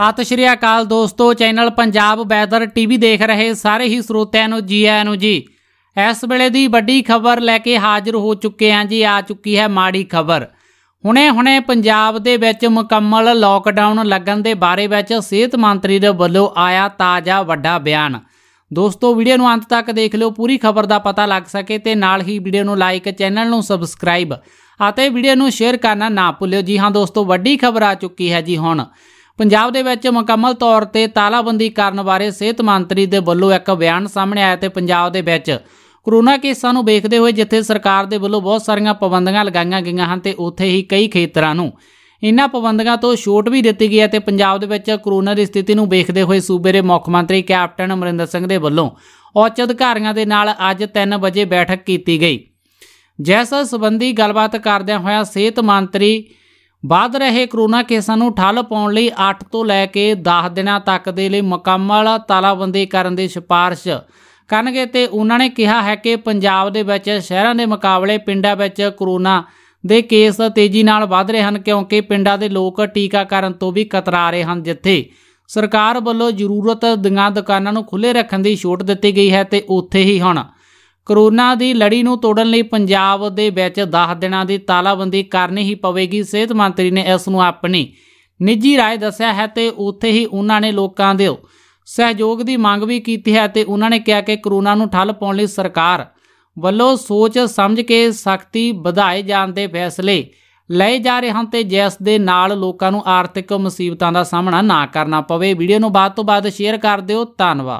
ਸਤਿ ਸ਼੍ਰੀ ਅਕਾਲ ਦੋਸਤੋ channel Punjab weather TV ਦੇਖ ਰਹੇ ਸਾਰੇ ਹੀ ਸਰੋਤਿਆਂ ਨੂੰ ਜੀ ਆਇਆਂ ਨੂੰ ਜੀ ਇਸ ਵੇਲੇ ਦੀ ਵੱਡੀ ਖਬਰ ਲੈ ਕੇ ਹਾਜ਼ਰ ਹੋ ਚੁੱਕੇ ਹਾਂ ਜੀ ਆ ਚੁੱਕੀ ਹੈ ਮਾੜੀ ਖਬਰ ਹੁਣੇ-ਹੁਣੇ ਪੰਜਾਬ ਦੇ ਵਿੱਚ ਮੁਕੰਮਲ ਲੋਕਡਾਊਨ ਲੱਗਣ ਦੇ ਬਾਰੇ ਵਿੱਚ ਸਿਹਤ ਮੰਤਰੀ ਦੇ ਵੱਲੋਂ ਆਇਆ ਤਾਜ਼ਾ ਵੱਡਾ ਬਿਆਨ ਦੋਸਤੋ ਵੀਡੀਓ ਨੂੰ ਅੰਤ ਤੱਕ ਦੇਖ ਲਿਓ ਪੂਰੀ ਖਬਰ ਦਾ ਪਤਾ ਲੱਗ ਸਕੇ ਤੇ ਨਾਲ ਹੀ ਵੀਡੀਓ ਨੂੰ ਲਾਈਕ ਚੈਨਲ ਨੂੰ ਸਬਸਕ੍ਰਾਈਬ ਅਤੇ ਵੀਡੀਓ ਨੂੰ ਸ਼ੇਅਰ ਕਰਨਾ ਨਾ ਭੁੱਲਿਓ ਜੀ ਹਾਂ ਦੋਸਤੋ ਵੱਡੀ ਖਬਰ ਆ ਚੁੱਕੀ ਹੈ ਜੀ ਹੁਣ ਪੰਜਾਬ ਦੇ ਵਿੱਚ ਮੁਕੰਮਲ ਤੌਰ ਤੇ ਤਾਲਾਬੰਦੀ ਕਰਨ ਬਾਰੇ ਸਿਹਤ ਮੰਤਰੀ ਦੇ ਵੱਲੋਂ ਇੱਕ ਬਿਆਨ ਸਾਹਮਣੇ ਆਇਆ ਤੇ ਪੰਜਾਬ ਦੇ ਵਿੱਚ ਕਰੋਨਾ ਕੇਸਾਂ ਨੂੰ ਵੇਖਦੇ ਹੋਏ ਜਿੱਥੇ ਸਰਕਾਰ ਦੇ ਵੱਲੋਂ ਬਹੁਤ ਸਾਰੀਆਂ ਪਾਬੰਦੀਆਂ ਲਗਾਈਆਂ ਗਈਆਂ ਹਨ ਤੇ ਉੱਥੇ ਹੀ ਕਈ ਖੇਤਰਾਂ ਨੂੰ ਇਨ੍ਹਾਂ ਪਾਬੰਦੀਆਂ ਤੋਂ ਛੋਟ ਵੀ ਦਿੱਤੀ ਗਈ ਹੈ ਤੇ ਪੰਜਾਬ ਦੇ ਵਿੱਚ ਕਰੋਨਾ ਦੀ ਸਥਿਤੀ ਨੂੰ ਵੇਖਦੇ ਹੋਏ ਸੂਬੇ ਦੇ ਮੁੱਖ ਮੰਤਰੀ ਕੈਪਟਨ ਅਮਰਿੰਦਰ ਸਿੰਘ ਦੇ ਵੱਲੋਂ ਉੱਚ ਅਧਿਕਾਰੀਆਂ ਦੇ ਨਾਲ ਅੱਜ 3 ਵਜੇ ਬੈਠਕ ਕੀਤੀ ਗਈ ਜਿਸ ਸੰਬੰਧੀ ਗੱਲਬਾਤ ਕਰਦਿਆਂ ਹੋਇਆ ਸਿਹਤ ਮੰਤਰੀ ਵੱਧ ਰਹੇ ਕਰੋਨਾ ਕੇਸਾਂ ਨੂੰ ਠੱਲ ਪਾਉਣ ਲਈ 8 ਤੋਂ ਲੈ ਕੇ 10 ਦਿਨਾਂ ਤੱਕ ਦੇ ਲਈ ਮੁਕੰਮਲ ਤਾਲਾਬੰਦੀ ਕਰਨ ਦੀ ਸਿਫਾਰਿਸ਼ ਕਰਨਗੇ ਤੇ ਉਹਨਾਂ ਨੇ ਕਿਹਾ ਹੈ ਕਿ ਪੰਜਾਬ ਦੇ ਵਿੱਚ ਸ਼ਹਿਰਾਂ ਦੇ ਮੁਕਾਬਲੇ ਪਿੰਡਾਂ ਵਿੱਚ ਕਰੋਨਾ ਦੇ ਕੇਸ ਤੇਜ਼ੀ ਨਾਲ ਵਧ ਰਹੇ ਹਨ ਕਿਉਂਕਿ ਪਿੰਡਾਂ ਦੇ ਲੋਕ ਟੀਕਾਕਰਨ ਤੋਂ ਵੀ ਕਤਰਾ ਰਹੇ ਹਨ ਜਿੱਥੇ ਸਰਕਾਰ ਵੱਲੋਂ ਜ਼ਰੂਰਤ ਦੀਆਂ ਦੁਕਾਨਾਂ ਨੂੰ ਖੁੱਲੇ ਰੱਖਣ ਦੀ ਛੋਟ ਦਿੱਤੀ ਗਈ ਹੈ ਤੇ ਉੱਥੇ ਹੀ ਹੁਣ ਕਰੋਨਾ ਦੀ ਲੜੀ ਨੂੰ ਤੋੜਨ ਲਈ ਪੰਜਾਬ ਦੇ ਵਿੱਚ 10 ਦਿਨਾਂ ਦੀ ਤਾਲਾਬੰਦੀ ਕਰਨੀ ਹੀ ਪਵੇਗੀ ਸਿਹਤ ਮੰਤਰੀ ਨੇ ਇਸ ਨੂੰ ਆਪਣੀ ਨਿੱਜੀ رائے ਦੱਸਿਆ ਹੈ ਤੇ ਉੱਥੇ ਹੀ ਉਹਨਾਂ ਨੇ ਲੋਕਾਂ ਦੇ ਸਹਿਯੋਗ ਦੀ ਮੰਗ ਵੀ ਕੀਤੀ ਹੈ ਤੇ ਉਹਨਾਂ ਨੇ ਕਿਹਾ ਕਿ ਕਰੋਨਾ ਨੂੰ ਠੱਲ ਪਾਉਣ ਲਈ ਸਰਕਾਰ ਵੱਲੋਂ ਸੋਚ ਸਮਝ ਕੇ ਸਖਤੀ ਵਧਾਏ ਜਾਣ ਦੇ ਫੈਸਲੇ ਲਏ ਜਾ ਰਹੇ ਹਨ ਤੇ ਜਿਸ ਦੇ ਨਾਲ ਲੋਕਾਂ ਨੂੰ ਆਰਥਿਕ ਮੁਸੀਬਤਾਂ ਦਾ ਸਾਹਮਣਾ ਨਾ ਕਰਨਾ ਪਵੇ ਵੀਡੀਓ ਨੂੰ ਬਾਅਦ ਤੋਂ ਬਾਅਦ ਸ਼ੇਅਰ ਕਰ ਦਿਓ ਧੰਨਵਾਦ